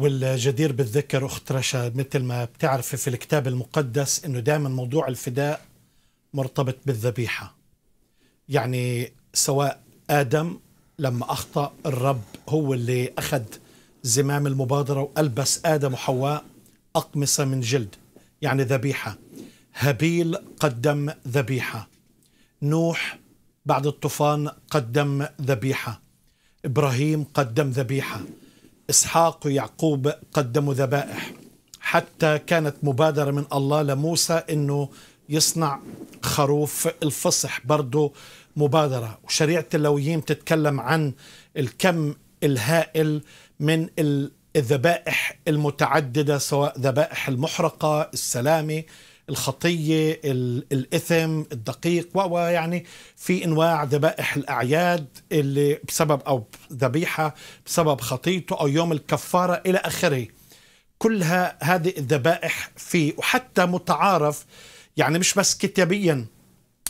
والجدير بالذكر أخت رشا مثل ما بتعرفي في الكتاب المقدس أنه دائما موضوع الفداء مرتبط بالذبيحة يعني سواء آدم لما أخطأ الرب هو اللي أخذ زمام المبادرة وألبس آدم وحواء أقمصة من جلد يعني ذبيحة هابيل قدم ذبيحة نوح بعد الطوفان قدم ذبيحة إبراهيم قدم ذبيحة إسحاق ويعقوب قدموا ذبائح حتى كانت مبادرة من الله لموسى أنه يصنع خروف الفصح برضه مبادرة وشريعة اللويين تتكلم عن الكم الهائل من الذبائح المتعددة سواء ذبائح المحرقة السلامة الخطيه الاثم الدقيق ويعني في انواع ذبائح الاعياد اللي بسبب او ذبيحه بسبب خطيته او يوم الكفاره الى اخره كلها هذه الذبائح فيه وحتى متعارف يعني مش بس كتابيا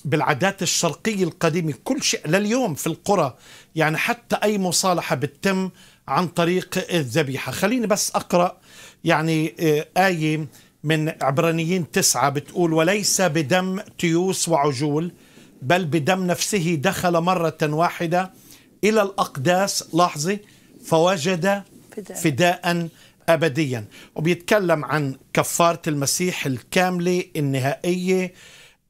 بالعادات الشرقية القديمة كل شيء لليوم في القرى يعني حتى أي مصالحة بتتم عن طريق الذبيحة خليني بس أقرأ يعني آه، آية من عبرانيين تسعة بتقول وليس بدم تيوس وعجول بل بدم نفسه دخل مرة واحدة إلى الأقداس لحظة فوجد فداء, أبديا وبيتكلم عن كفارة المسيح الكاملة النهائية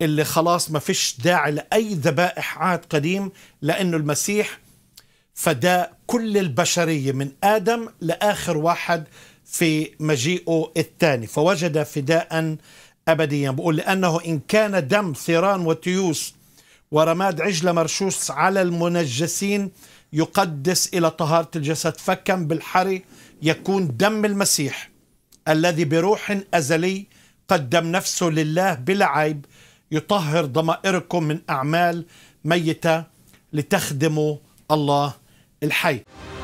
اللي خلاص ما فيش داعي لأي ذبائح عهد قديم لأنه المسيح فداء كل البشرية من آدم لآخر واحد في مجيئه الثاني فوجد فداء أبديا بقول لأنه إن كان دم ثيران وتيوس ورماد عجلة مرشوش على المنجسين يقدس إلى طهارة الجسد فكم بالحري يكون دم المسيح الذي بروح أزلي قدم نفسه لله بلا عيب يطهر ضمائركم من أعمال ميتة لتخدموا الله الحي